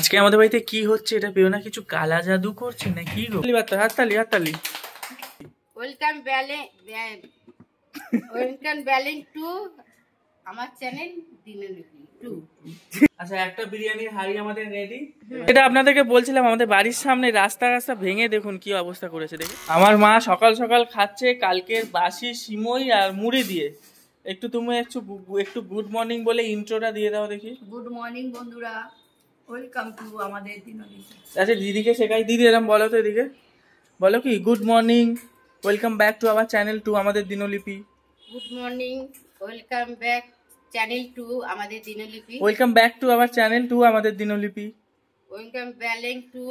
আজকে আমাদের বাড়িতে কি হচ্ছে এটা পেও না কিছু কালা জাদু করছে না কি গো হাততালি হাততালি ওয়েলকাম ব্যালেন ওয়েলকাম ব্যালেন টু আমার চ্যানেল আচ্ছা একটা বিরিয়ানি হাড়ি আমাদের রেডি এটা আপনাদেরকে বলছিলাম আমাদের বাড়ির সামনে রাস্তা রাস্তা ভেঙে দেখুন কি অবস্থা করেছে দেখি আমার মা সকাল সকাল খাচ্ছে কালকের বাসি সিমই আর মুড়ি দিয়ে একটু তুমি একটু একটু গুড মর্নিং বলে ইন্ট্রোটা দিয়ে দাও দেখি গুড মর্নিং বন্ধুরা ওয়েলকাম টু আমাদের আচ্ছা দিদিকে শেখাই দিদি এরম বলো তো এদিকে বলো good morning welcome back to channel to আমাদের Dinlipi good morning welcome back channel to আমাদের welcome back to channel to আমাদের দিনলিপি ব্যালিং টু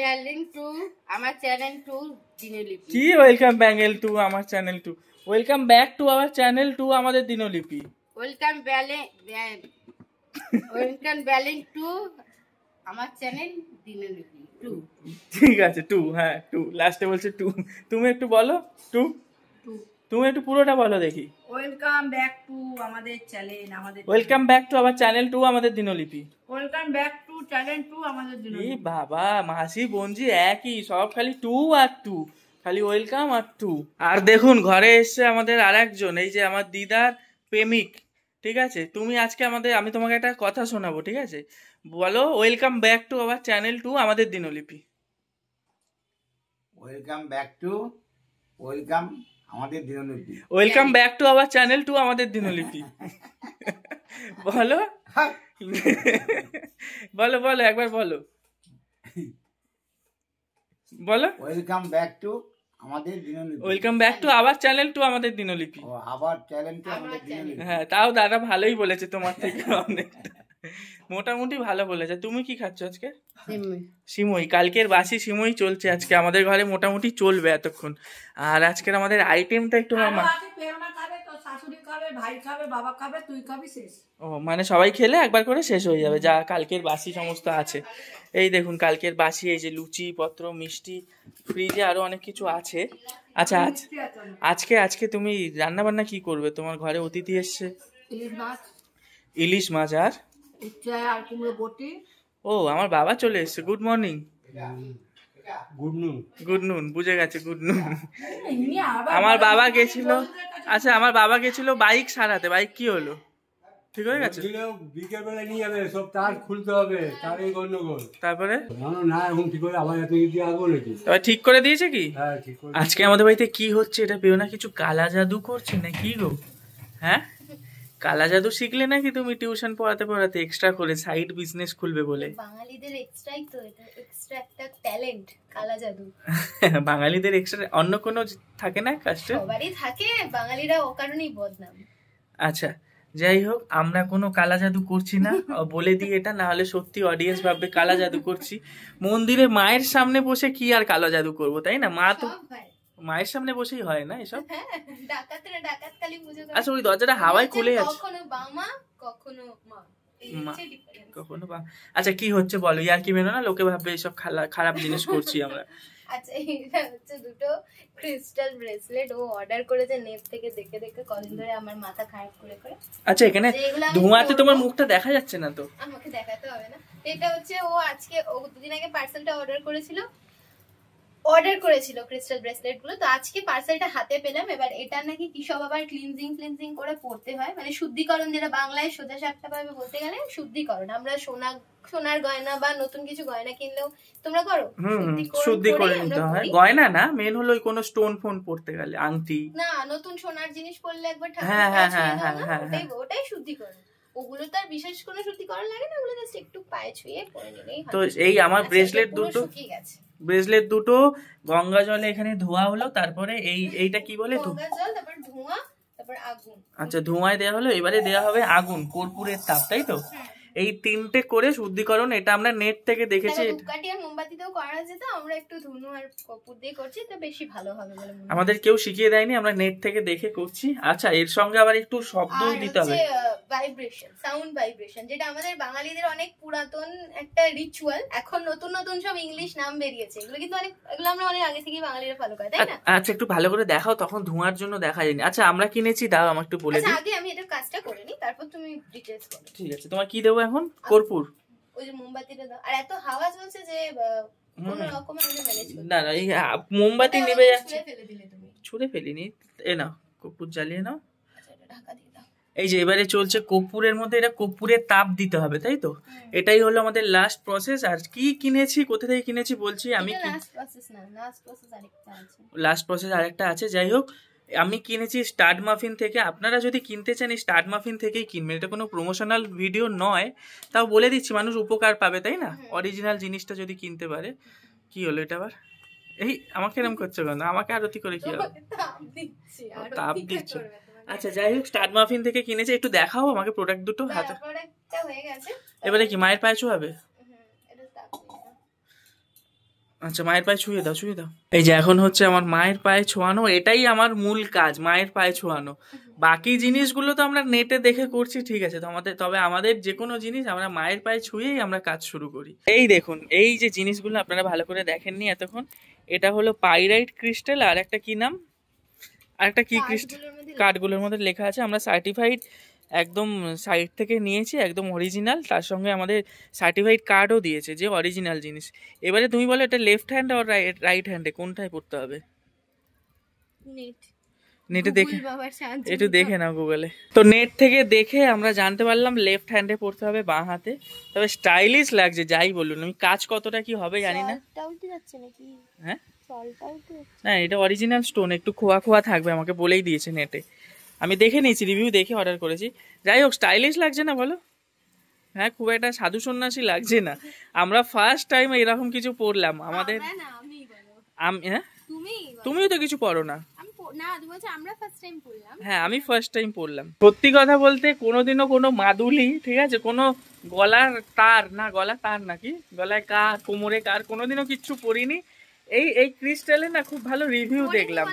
ব্যালিং টু আমার চ্যানেল ওয়েলকাম ব্যাঙ্গেল টু আমার channel to welcome back to channel to আমাদের দিনলিপি ওয়েলকাম ওয়েলকাম ব্যালিং টু আমার চ্যানেল দিনের টু ঠিক আছে টু হ্যাঁ টু লাস্টে বলছে টু তুমি একটু বলো টু টু তুমি একটু পুরোটা বলো দেখি ওয়েলকাম ব্যাক টু আমাদের চ্যানেল আমাদের ওয়েলকাম ব্যাক টু আবার চ্যানেল টু আমাদের Dinlipi welcome back to channel to আমাদের দিনলিপি বাবা মাসি বঞ্জি একই সব খালি টু আর টু খালি ওয়েলকাম আর টু আর দেখুন ঘরে এসছে আমাদের আরেকজন এই যে আমার দিদার প্রেমিক ঠিক আছে তুমি আজকে আমাদের আমি তোমাকে একটা কথা শোনাবো ঠিক আছে বলো welcome back to our channel to আমাদের Dinlipi welcome back to welcome আমাদের Dinlipi welcome back to our channel to আমাদের দিনলিপি বলো হ্যাঁ। বলো বলো একবার বলো বলো ওয়েলকাম ব্যাক টু আমাদের দিনলিপি ওয়েলকাম ব্যাক টু আবার চ্যানেল টু আমাদের দিনলিপি ও আবার চ্যানেল টু আমাদের দিনলিপি হ্যাঁ তাও দাদা ভালোই বলেছে তোমার থেকে অনেকটা মোটামুটি ভালো বলেছে তুমি কি খাচ্ছ আজকে সিমই কালকের বাসি সিমই চলছে আজকে আমাদের ঘরে মোটামুটি চলবে এতক্ষণ আর আজকের আমাদের আইটেমটা একটু মামা ও মানে সবাই খেলে একবার করে শেষ হয়ে যাবে যা কালকের বাসি সমস্ত আছে এই দেখুন কালকের বাসি এই যে লুচি পত্র মিষ্টি ফ্রিজে আরো অনেক কিছু আছে আচ্ছা আজ আজকে আজকে তুমি রান্না বান্না কি করবে তোমার ঘরে অতিথি এসছে ইলিশ ইলিশ মাছ আর উচ্ছে আর কুমড়ো বটি ও আমার বাবা চলে এসেছে good morning good noon good noon বুঝে গেছে গুড নুন আমার বাবা গেছিল আচ্ছা আমার বাবা গেছিল বাইক সারাতে বাইক কি হলো ঠিক হয়ে গেছে বিকেল বেলা নিয়ে যাবে সব তার খুলতে হবে তার এই গন্ডগোল তারপরে না এখন ঠিক করে আবার এত দিয়ে আগো নাকি তবে ঠিক করে দিয়েছে কি হ্যাঁ, আজকে আমাদের বাড়িতে কি হচ্ছে এটা পেও না কিছু কালা জাদু করছে না কি গো হ্যাঁ কালা জাদু শিখলে নাকি তুমি টিউশন পড়াতে পড়াতে এক্সট্রা করে সাইড বিজনেস খুলবে বলে বাঙালিদের এক্সট্রাই তো এটা এক্সট্রা একটা ট্যালেন্ট কালা জাদু বাঙালিদের এক্সট্রা অন্য কোনো থাকে না কাস্টে সবারই থাকে বাঙালিরা ও কারণেই বদনাম আচ্ছা যাই হোক আমরা কোনো কালা জাদু করছি না বলে দিই এটা না হলে সত্যি অডিয়েন্স ভাববে কালা জাদু করছি মন্দিরে মায়ের সামনে বসে কি আর কালা জাদু করবো তাই না মা তো মায়ের সামনে বসেই হয় না এসব হ্যাঁ, আচ্ছা ওই দরজাটা হাওয়ায় খুলে আছে কখনো বামা কখনো মা কখনো বা আচ্ছা কি হচ্ছে বলো ইয়ার কি মেনো না লোকে ভাববে এসব খারাপ জিনিস করছি আমরা আচ্ছা এটা হচ্ছে দুটো ক্রিস্টাল ব্রেসলেট ও অর্ডার করেছে নেট থেকে দেখে দেখে কদিন ধরে আমার মাথা খারাপ করে করে আচ্ছা এখানে আচ্ছা, ধোঁয়াতে তোমার মুখটা দেখা যাচ্ছে না তো আমাকে দেখাতে হবে না এটা হচ্ছে ও আজকে ও দুদিন আগে পার্সেলটা অর্ডার করেছিল অর্ডার করেছিল ক্রিস্টাল ব্রেসলেট গুলো তো আজকে পার্সেলটা হাতে পেলাম এবার এটা নাকি কি সব আবার ক্লিনজিং ক্লিনজিং করে পড়তে হয় মানে শুদ্ধিকরণ যেটা বাংলায় সোজা সাপটা ভাবে বলতে গেলে শুদ্ধিকরণ আমরা সোনা সোনার গয়না বা নতুন কিছু গয়না কিনলেও তোমরা করো শুদ্ধিকরণ হয় গয়না না মেন হলো ওই কোনো স্টোন ফোন পড়তে গেলে আংটি না নতুন সোনার জিনিস পড়লে একবার হ্যাঁ, হ্যাঁ হ্যাঁ হ্যাঁ হ্যাঁ, হ্যাঁ ওটাই শুদ্ধিকরণ ওগুলো তার বিশেষ কোনো শুদ্ধিকরণ লাগে না ওগুলো জাস্ট একটু পায়ে ছুঁয়ে পরে নিলেই তো এই আমার ব্রেসলেট আচ্ছা, দুটো শুকিয়ে গেছে ব্রেসলেট দুটো গঙ্গা জলে এখানে ধোয়া হলো তারপরে এই এইটা কি বলে আচ্ছা ধোঁয়ায় দেওয়া হলো এবারে দেওয়া হবে আগুন কর্পূরের তাপ তাই তো হ্যাঁ। এই তিনটে করে শুদ্ধিকরণ এটা আমরা নেট থেকে দেখেছি আমাদের কেউ শিখিয়ে দেয়নি আমরা নেট থেকে দেখে করছি আচ্ছা এর সঙ্গে আবার একটু শব্দ দিতে হবে ভাইব্রেশন সাউন্ড ভাইব্রেশন যেটা আমাদের বাঙালিদের অনেক পুরাতন একটা রিচুয়াল এখন নতুন নতুন সব ইংলিশ নাম বেরিয়েছে এগুলো কিন্তু অনেক এগুলো আমরা অনেক আগে থেকেই বাঙালিরা ফলো করে তাই না আচ্ছা একটু ভালো করে দেখাও তখন ধোঁয়ার জন্য দেখা যায়নি আচ্ছা আমরা কিনেছি দাও আমাকে একটু বলে আচ্ছা, দিই আগে আমি এটা কাজটা করে নিই তারপর তুমি ডিটেইলস বলো ঠিক আছে তোমার কি দেবো এখন কর্পূর ওই যে মোমবাতিটা দাও আর এত হাওয়া চলছে যে কোনো রকম আমরা ম্যানেজ না না এই মোমবাতি নেবে যাচ্ছে ছুঁড়ে ফেলিনি এ নাও কর্পূর জ্বালিয়ে নাও আচ্ছা, ঢাকা দিয়ে এই যে এবারে চলছে কর্পূরের মধ্যে এটা কর্পূরে তাপ দিতে হবে তাই তো হ্যাঁ। এটাই হলো আমাদের লাস্ট প্রসেস আর কি কিনেছি কোথা থেকে কিনেছি বলছি আমি লাস্ট প্রসেস আরেকটা আছে যাই হোক আমি কিনেছি স্টার্ট মাফিন থেকে আপনারা যদি কিনতে চান স্টার্ট মাফিন থেকেই কিনবেন এটা কোনো প্রমোশনাল ভিডিও নয় তাও বলে দিচ্ছি মানুষ উপকার পাবে তাই না অরিজিনাল হ্যাঁ। জিনিসটা যদি কিনতে পারে কি হলো এটা আবার এই আমাকে এরম করছে কেন আমাকে আরতি করে কি হবে তাপ দিচ্ছে আচ্ছা যাই হোক স্টার মাফিন থেকে কিনেছে একটু দেখাও আমাকে প্রোডাক্ট দুটো হ্যাঁ, হাতে এবারে কি মায়ের পায়ে ছুঁয়াবে আচ্ছা মায়ের পায়ে ছুঁয়ে দাও ছুঁয়ে দাও এই যে এখন হচ্ছে আমার মায়ের পায়ে ছোঁয়ানো এটাই আমার মূল কাজ মায়ের পায়ে ছোঁয়ানো বাকি জিনিসগুলো তো আমরা নেটে দেখে করছি ঠিক আছে তো আমাদের তবে আমাদের যে কোনো জিনিস আমরা মায়ের পায়ে ছুঁয়েই আমরা কাজ শুরু করি এই দেখুন এই যে জিনিসগুলো আপনারা ভালো করে দেখেননি এতক্ষণ এটা হলো পাইরাইট ক্রিস্টাল আর একটা কি নাম আর একটা কি ক্রিস্টাল কার্ডগুলোর মধ্যে লেখা আছে আমরা সার্টিফাইড একদম সাইট থেকে নিয়েছি একদম অরিজিনাল তার সঙ্গে আমাদের সার্টিফাইড কার্ডও দিয়েছে যে অরিজিনাল জিনিস এবারে তুমি বলো এটা লেফট হ্যান্ড আর রাইট হ্যান্ডে কোনটায় পড়তে হবে নেট নেটে দেখে একটু দেখে নাও গুগলে তো নেট থেকে দেখে আমরা জানতে পারলাম লেফট হ্যান্ডে পড়তে হবে বাঁ হাতে তবে স্টাইলিশ লাগছে যাই বলুন আমি কাজ কতটা কি হবে জানি না হ্যাঁ না হ্যাঁ, এটা অরিজিনাল স্টোন একটু খোয়া খোয়া থাকবে আমাকে বলেই দিয়েছে নেটে আমি দেখে নিয়েছি রিভিউ দেখে অর্ডার করেছি যাই হোক স্টাইলিশ লাগছে না বলো হ্যাঁ খুব একটা সাধু সন্ন্যাসী লাগছে না আমরা ফার্স্ট টাইম এরকম কিছু পড়লাম আমাদের হ্যাঁ? তুমিও তো কিছু পড়ো না হ্যাঁ, কোনোদিনও কোনো কোমরে কার কোনোদিনও কিচ্ছু পরিনি এই এই ক্রিস্টালে না খুব ভালো রিভিউ দেখলাম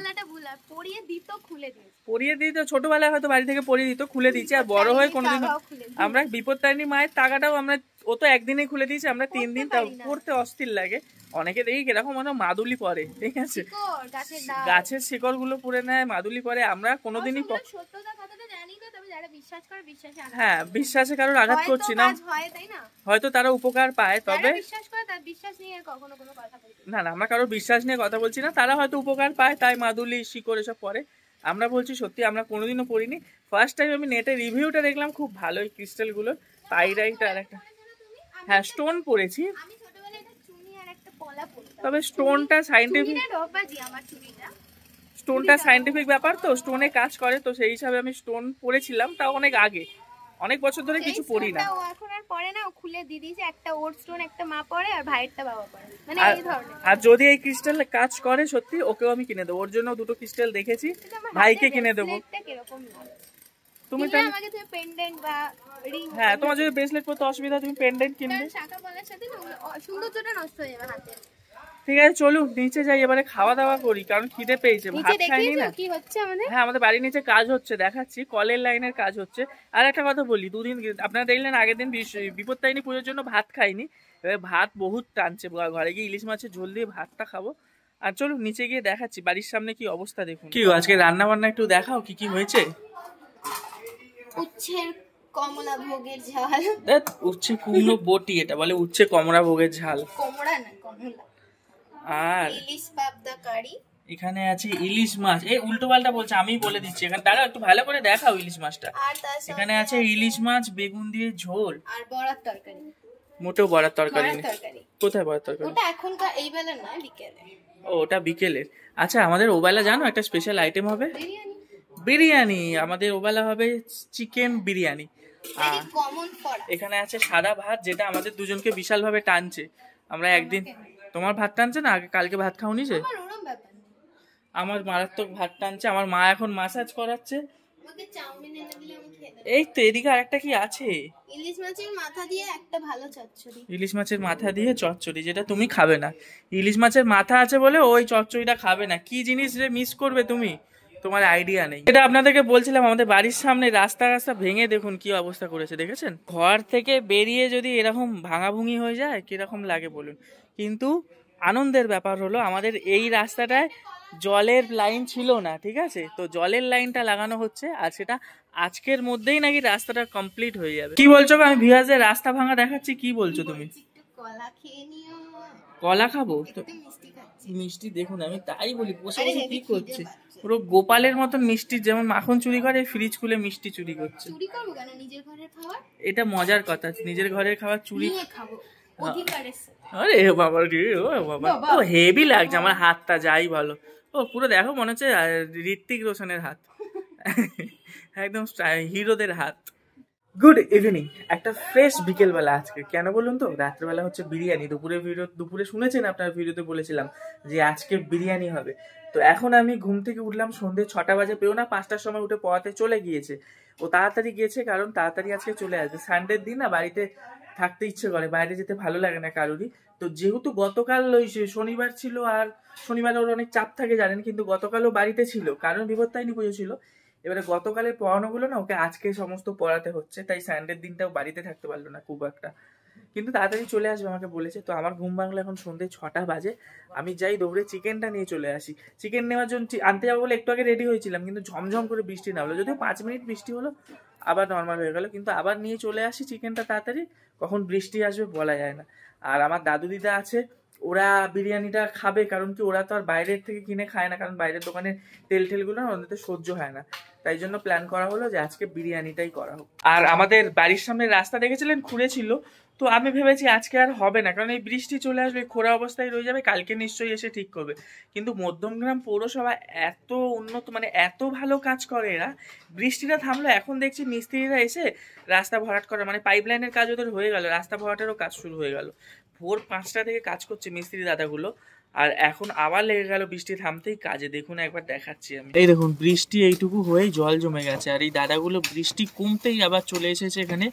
পরিয়ে দিত তো ছোটবেলায় হয়তো বাড়ি থেকে পরিয়ে দিত খুলে দিচ্ছে আর বড় হয়ে কোনোদিন আমরা বিপত্তারিণী মায়ের টাকাটাও আমরা ও তো একদিনে খুলে দিয়েছে আমরা তিন দিন তাও পড়তে অস্থির লাগে অনেকে দেখি কিরকম মানে মাদুলি পরে ঠিক আছে গাছের শিকড়গুলো পরে নেয় মাদুলি পরে আমরা কোনোদিনই হ্যাঁ বিশ্বাসে কারোর আঘাত করছি না হয়তো তারা উপকার পায় তবে না না আমরা কারোর বিশ্বাস নিয়ে কথা বলছি না তারা হয়তো উপকার পায় তাই মাদুলি শিকড় এসব পরে আমরা বলছি সত্যি আমরা কোনোদিনও পড়িনি ফার্স্ট টাইম আমি নেটে রিভিউটা দেখলাম খুব ভালো এই ক্রিস্টালগুলো পাইরাইটা আর একটা হ্যাঁ স্টোন পরেছি তবে স্টোনটা সাইন্টিফিক স্টোনটা সাইন্টিফিক ব্যাপার তো স্টোনে কাজ করে তো সেই হিসাবে আমি স্টোন পরেছিলাম তাও অনেক আগে অনেক বছর ধরে কিছু পড়ি না এখন আর পরে না খুলে একটা ওর স্টোন একটা পরে আর মানে আর যদি এই ক্রিস্টাল কাজ করে সত্যি ওকেও আমি কিনে দেবো ওর জন্য দুটো ক্রিস্টাল দেখেছি ভাইকে কিনে দেবো হ্যাঁ তোমার যদি ব্রেসলেট পড়তে অসুবিধা তুমি পেন্ডেন্ট কিনবে নষ্ট হয়ে যাবে হাতে ঠিক আছে চলুন নিচে যাই এবারে খাওয়া দাওয়া করি কারণ খিদে পেয়েছে ভাত খাইনি না হ্যাঁ আমাদের বাড়ির নিচে কাজ হচ্ছে দেখাচ্ছি কলের লাইনের কাজ হচ্ছে আর একটা কথা বলি দুদিন আপনারা দেখলেন আগের দিন তাইনি পুজোর জন্য ভাত খাইনি এবার ভাত বহুত টানছে ঘরে গিয়ে ইলিশ মাছের ঝোল দিয়ে ভাতটা খাবো আর চলুন নিচে গিয়ে দেখাচ্ছি বাড়ির সামনে কি অবস্থা দেখুন কি আজকে রান্না বান্না একটু দেখাও কি কি হয়েছে উচ্ছে কমলা ভোগের ঝাল উচ্ছে কুমড়ো বটি এটা বলে উচ্ছে কমলা ভোগের ঝাল কমলা না কমলা আর ইলিশ পাবদা কারি এখানে আছে ইলিশ মাছ এই উল্টো পাল্টা বলছে আমি বলে দিচ্ছি এখানে দাঁড়া একটু ভালো করে দেখাও ইলিশ মাছটা এখানে আছে ইলিশ মাছ বেগুন দিয়ে ঝোল আর বড়ার তরকারি মোটেও বড়ার তরকারি কোথায় বড়ার তরকারি ওটা তো এই বেলা না বিকেলে ও ওটা বিকেলের আচ্ছা আমাদের ওবেলা জানো একটা স্পেশাল আইটেম হবে বিরিয়ানি আমাদের ওবেলা হবে চিকেন বিরিয়ানি আর এখানে আছে সাদা ভাত যেটা আমাদের দুজনকে বিশালভাবে টানছে আমরা একদিন তোমার ভাত টানছে না আগে কালকে ভাত খাওনি যে আমার মারাত্মক ভাত টানছে আমার মা এখন মাসাজ করাচ্ছে এই তো এদিকে আরেকটা কি আছে ইলিশ মাছের মাথা দিয়ে চচ্চড়ি চচ্চড়ি যেটা তুমি খাবে না ইলিশ মাছের মাথা আছে বলে ওই চচ্চড়িটা খাবে না কি জিনিস রে মিস করবে তুমি তোমার আইডিয়া নেই এটা আপনাদেরকে বলছিলাম আমাদের বাড়ির সামনে রাস্তা রাস্তা ভেঙে দেখুন কি অবস্থা করেছে দেখেছেন ঘর থেকে বেরিয়ে যদি এরকম ভাঙাভুঙি হয়ে যায় কিরকম লাগে বলুন কিন্তু আনন্দের ব্যাপার হলো আমাদের এই রাস্তাটায় জলের লাইন ছিল না ঠিক আছে তো জলের লাইনটা লাগানো হচ্ছে আর সেটা আজকের মধ্যেই নাকি রাস্তাটা কমপ্লিট হয়ে যাবে কি বলছো আমি ভিয়াজের রাস্তা ভাঙা দেখাচ্ছি কি বলছো তুমি কলা খাবো মিষ্টি দেখুন আমি তাই বলি বসে বসে কি করছে পুরো গোপালের মতন মিষ্টি যেমন মাখন চুরি করে ফ্রিজ খুলে মিষ্টি চুরি করছে এটা মজার কথা নিজের ঘরের খাবার চুরি খাবো আরে বাবা রে বাবা ও হেভি লাগছে আমার হাতটা যাই ভালো ও পুরো দেখো মনে হচ্ছে ঋত্বিক রোশনের হাত একদম হিরোদের হাত গুড ইভিনিং একটা ফ্রেশ বিকেলবেলা আজকে কেন বলুন তো রাত্রেবেলা হচ্ছে বিরিয়ানি দুপুরে ভিডিও দুপুরে শুনেছেন আপনার ভিডিওতে বলেছিলাম যে আজকে বিরিয়ানি হবে তো এখন আমি ঘুম থেকে উঠলাম সন্ধে ছটা বাজে পেও না পাঁচটার সময় উঠে পড়াতে চলে গিয়েছে ও তাড়াতাড়ি গিয়েছে কারণ তাড়াতাড়ি আজকে চলে আসবে সানডের দিন না বাড়িতে থাকতে ইচ্ছে করে বাইরে যেতে ভালো লাগে না কারোরই তো যেহেতু গতকাল ওই শনিবার ছিল আর শনিবার ওর অনেক চাপ থাকে জানেন কিন্তু গতকালও বাড়িতে ছিল কারণ বিপত্তায়নি পুজো ছিল এবারে গতকালের পড়ানোগুলো না ওকে আজকে সমস্ত পড়াতে হচ্ছে তাই স্যান্ডের দিনটাও বাড়িতে থাকতে পারলো না খুব একটা কিন্তু তাড়াতাড়ি চলে আসবে আমাকে বলেছে তো আমার ঘুম বাংলা এখন সন্ধে ছটা বাজে আমি যাই দৌড়ে চিকেনটা নিয়ে চলে আসি চিকেন নেওয়ার জন্য আনতে যাবো বলে একটু আগে রেডি হয়েছিলাম কিন্তু ঝমঝম করে বৃষ্টি নামলো যদিও পাঁচ মিনিট বৃষ্টি হলো আবার নর্মাল হয়ে গেল কিন্তু আবার নিয়ে চলে আসি চিকেনটা তাড়াতাড়ি কখন বৃষ্টি আসবে বলা যায় না আর আমার দাদু দিদা আছে ওরা বিরিয়ানিটা খাবে কারণ কি ওরা তো আর বাইরের থেকে কিনে খায় না কারণ বাইরের দোকানে তেল টেলগুলো না ওদের সহ্য হয় না তাই জন্য প্ল্যান করা হলো যে আজকে বিরিয়ানিটাই করা হোক আর আমাদের বাড়ির সামনে রাস্তা দেখেছিলেন খুঁড়েছিল তো আমি ভেবেছি আজকে আর হবে না কারণ এই বৃষ্টি চলে আসবে খোরা অবস্থায় রয়ে যাবে কালকে নিশ্চয়ই এসে ঠিক করবে কিন্তু মধ্যমগ্রাম পৌরসভা এত উন্নত মানে এত ভালো কাজ করে এরা বৃষ্টিটা থামলো এখন দেখছি মিস্ত্রিরা এসে রাস্তা ভরাট করা মানে পাইপলাইনের কাজ ওদের হয়ে গেল রাস্তা ভরাটেরও কাজ শুরু হয়ে গেল ভোর পাঁচটা থেকে কাজ করছে মিস্ত্রি দাদাগুলো আর এখন আবার লেগে গেল বৃষ্টি থামতেই কাজে দেখুন একবার দেখাচ্ছি আমি এই দেখুন বৃষ্টি এইটুকু হয়েই জল জমে গেছে আর এই দাদাগুলো বৃষ্টি কমতেই আবার চলে এসেছে এখানে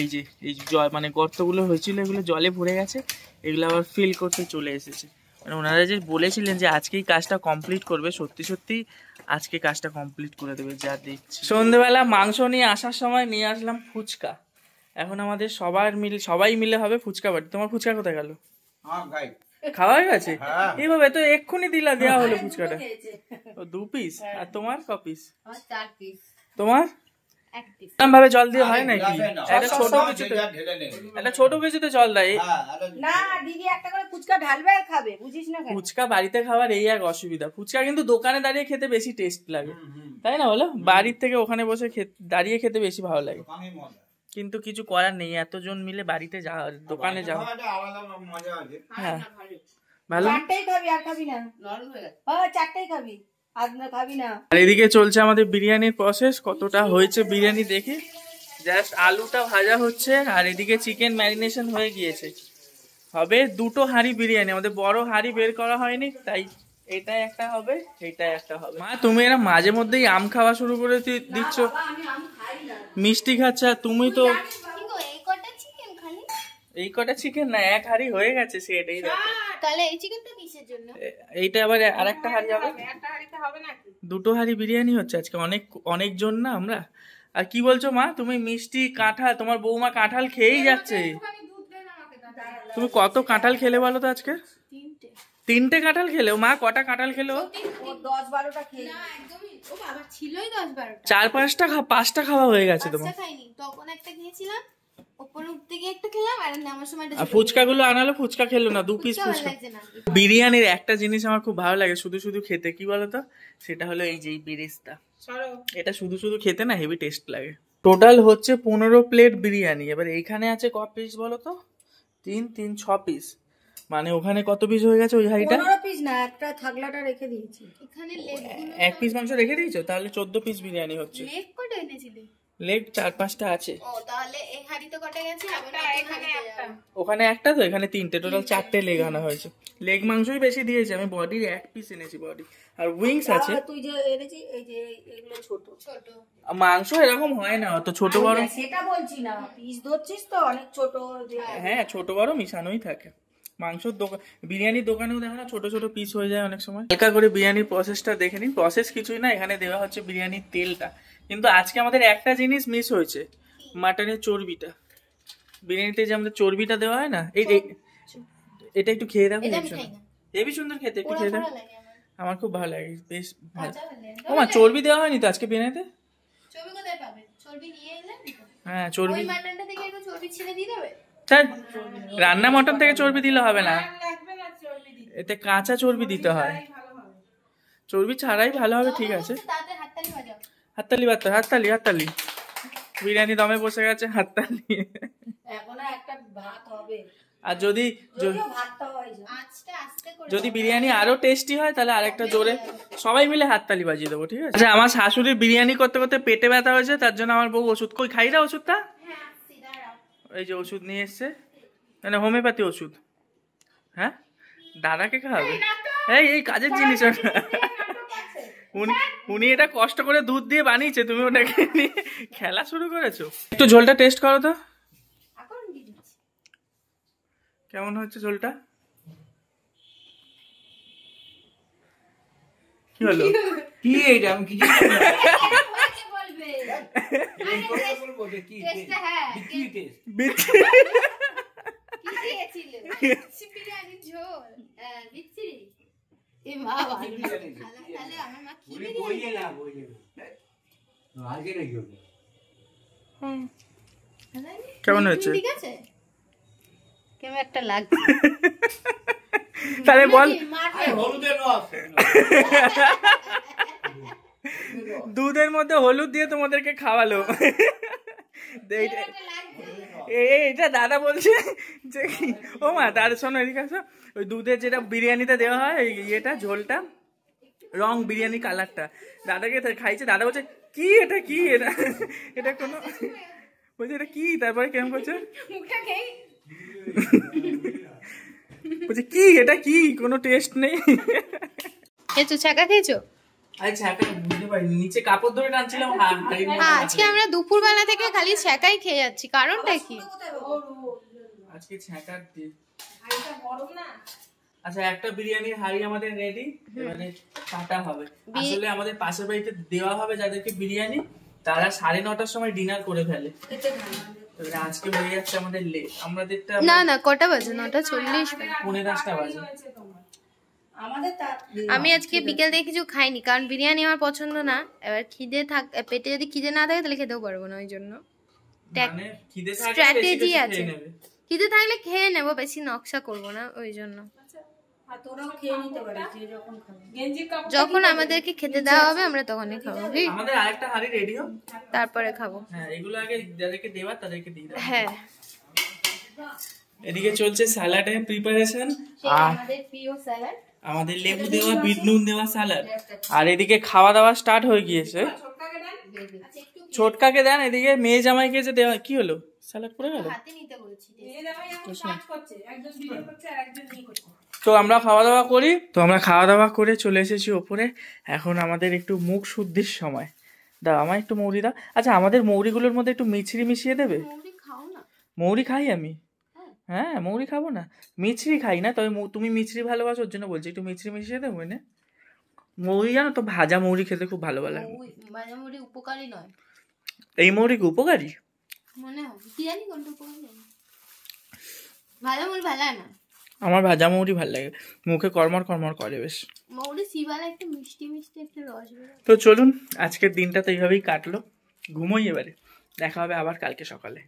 এই যে এই জল মানে গর্তগুলো হয়েছিল এগুলো জলে ভরে গেছে এগুলো আবার ফিল করতে চলে এসেছে মানে ওনারা যে বলেছিলেন যে আজকেই কাজটা কমপ্লিট করবে সত্যি সত্যি আজকে কাজটা কমপ্লিট করে দেবে যা দেখছি সন্ধেবেলা মাংস নিয়ে আসার সময় নিয়ে আসলাম ফুচকা এখন আমাদের সবার মিলে সবাই মিলে হবে ফুচকা বাড়ি তোমার ফুচকা কোথায় গেল হ্যাঁ গাইড খাওয়া হয়ে গেছে হ্যাঁ। এইভাবে তো এক্ষুনি দিলা দেওয়া হলো ফুচকাটা ও দু পিস হ্যাঁ। আর তোমার ক পিস তোমার জল দিয়ে হয় নাকি একটা ছোট কিছুতে জল দেয় হ্যাঁ, ফুচকা ফুচকা বাড়িতে খাবার এই এক অসুবিধা ফুচকা কিন্তু দোকানে দাঁড়িয়ে খেতে বেশি টেস্ট লাগে তাই না বলো বাড়ির থেকে ওখানে বসে দাঁড়িয়ে খেতে বেশি ভালো লাগে কিন্তু কিছু করার নেই এতজন মিলে বাড়িতে যা দোকানে যাও হ্যাঁ, হ্যাঁ আর এদিকে চলছে আমাদের বিরিয়ানির প্রসেস কতটা হয়েছে বিরিয়ানি দেখে জাস্ট আলুটা ভাজা হচ্ছে আর এদিকে চিকেন ম্যারিনেশন হয়ে গিয়েছে হবে দুটো হাঁড়ি বিরিয়ানি আমাদের বড় হাঁড়ি বের করা হয়নি তাই এটাই একটা হবে এটাই একটা হবে মা তুমি এরা মাঝে মধ্যেই আম খাওয়া শুরু করে দিচ্ছ মিষ্টি খাচ্ছ তুমি তো এই কটা চিকেন না এক হাড়ি হয়ে গেছে সেটাই তাহলে এই চিকেনটা কিসের জন্য এইটা আবার আরেকটা হাড়ি হবে একটা হাড়িতে হবে নাকি দুটো হাড়ি বিরিয়ানি হচ্ছে আজকে অনেক অনেকজন না আমরা আর কি বলছো মা তুমি মিষ্টি কাঁঠাল তোমার বৌমা কাঁঠাল খেয়েই যাচ্ছে তুমি কত কাঁঠাল খেলে বলো তো আজকে তিনটে কাঁঠাল খেলো মা কটা কাঁঠাল খেলো চার পাঁচটা পাঁচটা খাওয়া হয়ে গেছে তোমার ফুচকাগুলো ফুচকা খেলো না দু পিস বিরিয়ানির একটা জিনিস আমার খুব ভালো লাগে শুধু শুধু খেতে সেটা হলো এই যে এটা শুধু শুধু খেতে না হেভি টেস্ট লাগে টোটাল হচ্ছে পনেরো প্লেট বিরিয়ানি এবার এইখানে আছে ক পিস বলো তো তিন তিন ছ পিস মানে ওখানে কত পিস হয়ে গেছে ওই হাঁড়িটা পনেরো পিস না একটা থাকলাটা রেখে দিয়েছি এখানে এক পিস মাংস রেখে দিয়েছো তাহলে চোদ্দ পিস বিরিয়ানি হচ্ছে লেগ কটা এনেছিলে লেগ চার পাঁচটা আছে তাহলে একটা ওখানে একটা তো এখানে তিনটে টোটাল চারটে লেগ আনা হয়েছে লেগ মাংসই বেশি দিয়েছে আমি বডির এক পিস এনেছি বডি আর উইংস আছে তুই যে এনেছি এই যে এগুলো ছোট ছোট মাংস এরকম হয় না অত ছোট বড় সেটা বলছি না পিস ধরছিস তো অনেক ছোট হ্যাঁ ছোট বড় মিশানোই থাকে মাংসর দোকান বিরিয়ানির দোকানেও দেখো না ছোটো ছোটো পিস হয়ে যায় অনেক সময় হালকা করে বিরিয়ানির প্রসেসটা দেখে নিন প্রসেস কিছুই না এখানে দেওয়া হচ্ছে বিরিয়ানির তেলটা কিন্তু আজকে আমাদের একটা জিনিস মিস হয়েছে মাটনের চর্বিটা বিরিয়ানিতে যে আমাদের চর্বিটা দেওয়া হয় না এই এটা একটু খেয়ে দেখো হেবি সুন্দর খেতে একটু খেয়ে দেখো আমার খুব ভালো লাগে বেশ ভালো আচ্ছা, ও মা চর্বি দেওয়া হয়নি তো আজকে বিরিয়ানিতে হ্যাঁ চর্বি মাটনটা দিয়ে দেবে রান্না মটন থেকে চর্বি দিলে হবে না হ্যাঁ, এতে কাঁচা চর্বি দিতে হয় চর্বি ছাড়াই ভালো হবে ঠিক আছে হাততালি বার্তা হাততালি হাততালি বিরিয়ানি দমে বসে গেছে হাততালি আর যদি যদি বিরিয়ানি আরো টেস্টি হয় তাহলে আরেকটা জোরে সবাই মিলে হাততালি বাজিয়ে দেবো ঠিক আছে আচ্ছা, আমার শাশুড়ির বিরিয়ানি করতে করতে পেটে ব্যথা হয়েছে তার জন্য আমার বউ ওষুধ কই খাই না ওষুধটা এই যে ওষুধ নিয়ে এসছে মানে হোমিওপ্যাথি ওষুধ হ্যাঁ দাদাকে খাওয়াবে এই এই কাজের জিনিস উনি হ্যাঁ? উনি এটা কষ্ট করে দুধ দিয়ে বানিয়েছে তুমি ওটাকে নিয়ে খেলা শুরু করেছো একটু ঝোলটা টেস্ট করো তো কেমন হচ্ছে ঝোলটা কি হলো কি এইটা আমি কিছু কেমন হয়েছে কেমন একটা লাগছে তাহলে বল হলুদের রস দুধের মধ্যে হলুদ দিয়ে তোমাদেরকে খাওয়ালো এটা দাদা বলছে যে ও মা তার শোনো এদিকে আসো ওই দুধের যেটা বিরিয়ানিতে দেওয়া হয় ওই ইয়েটা ঝোলটা রং বিরিয়ানি কালারটা দাদাকে খাইছে দাদা বলছে কি এটা কি এটা এটা কোনো বলছে এটা কি তারপরে কেমন করছে বলছে কি এটা কি কোনো টেস্ট নেই খেয়েছো ছাকা খেয়েছো হ্যাঁ, আজকে আমরা দুপুরবেলা থেকে খালি ছ্যাঁকাই খেয়ে যাচ্ছি কারণটা কি আচ্ছা একটা বিরিয়ানির হাড়ি আমাদের রেডি মানে কাটা হবে আসলে আমাদের পাশের বাড়িতে দেওয়া হবে যাদেরকে বিরিয়ানি তারা সাড়ে নটার সময় ডিনার করে ফেলে আজকে হয়ে যাচ্ছে আমাদের লেট আমাদেরটা না না কটা বাজে নটা চল্লিশ পনেরো দশটা বাজে আমি আজকে বিকেল থেকে কিছু খাইনি কারণ বিরিয়ানি আমার পছন্দ না এবার খিদে থাক পেটে যদি খিদে না থাকে তাহলে খেতেও পারবো না ওই জন্য স্ট্র্যাটেজি মানে আছে খিদে থাকলে খেয়ে নেবো বেশি নকশা করবো না ওই জন্য আচ্ছা, যখন আমাদেরকে খেতে দেওয়া হবে আমরা তখনই খাবো তারপরে খাবো হ্যাঁ হ্যাঁ এদিকে চলছে স্যালাডের প্রিপারেশন আর আমাদের প্রিয় স্যালাড আমাদের লেবু দেওয়া বিট নুন দেওয়া স্যালাড আর এদিকে খাওয়া দাওয়া স্টার্ট হয়ে গিয়েছে আচ্ছা, ছোটকাকে দেন এদিকে মেয়ে জামাইকে যে দেওয়া কি হলো স্যালাড পড়ে গেল আচ্ছা। তো আমরা খাওয়া দাওয়া করি তো আমরা খাওয়া দাওয়া করে চলে এসেছি ওপরে এখন আমাদের একটু মুখ শুদ্ধির সময় দাও আমার একটু মৌরি দাও আচ্ছা আমাদের মৌরিগুলোর মধ্যে একটু মিছরি মিশিয়ে দেবে মৌরি খাই আমি হ্যাঁ মৌরি খাবো না মিছরি খাই না তবে তুমি মিছরি ভালোবাসো ওর জন্য বলছি একটু মিছরি মিশিয়ে দেবো না মৌরি জানো তো ভাজা মৌরি খেতে খুব ভালো লাগে ভাজা মৌরি উপকারী নয় এই মৌরি উপকারী মনে হয় কি জানি কোনটা ভাজা মৌরি ভালো না আমার ভাজা মৌরি ভালো লাগে মুখে কর্মর কর্মর করে বেশ মৌরি সিবালা মিষ্টি মিষ্টি একটা রস তো চলুন আজকের দিনটা তো এইভাবেই কাটলো ঘুমোই এবারে দেখা হবে আবার কালকে সকালে